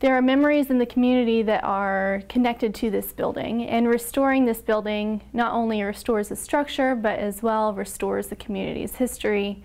There are memories in the community that are connected to this building, and restoring this building not only restores the structure, but as well restores the community's history.